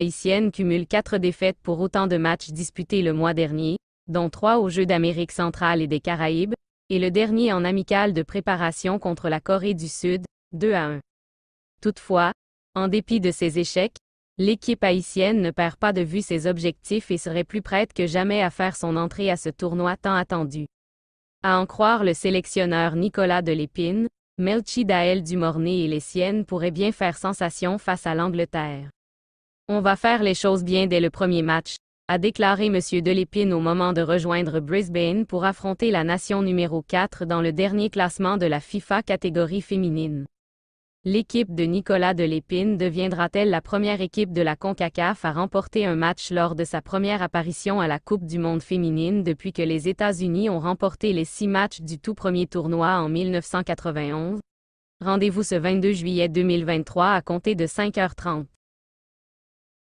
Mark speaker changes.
Speaker 1: haïtienne cumule quatre défaites pour autant de matchs disputés le mois dernier, dont trois aux Jeux d'Amérique centrale et des Caraïbes, et le dernier en amical de préparation contre la Corée du Sud, 2 à 1. Toutefois, en dépit de ces échecs, l'équipe haïtienne ne perd pas de vue ses objectifs et serait plus prête que jamais à faire son entrée à ce tournoi tant attendu. À en croire le sélectionneur Nicolas Delépine, Melchi Dael Dumornay et les siennes pourraient bien faire sensation face à l'Angleterre. On va faire les choses bien dès le premier match, a déclaré M. Delépine au moment de rejoindre Brisbane pour affronter la nation numéro 4 dans le dernier classement de la FIFA catégorie féminine. L'équipe de Nicolas Delépine deviendra-t-elle la première équipe de la CONCACAF à remporter un match lors de sa première apparition à la Coupe du monde féminine depuis que les États-Unis ont remporté les six matchs du tout premier tournoi en 1991? Rendez-vous ce 22 juillet 2023 à compter de 5h30.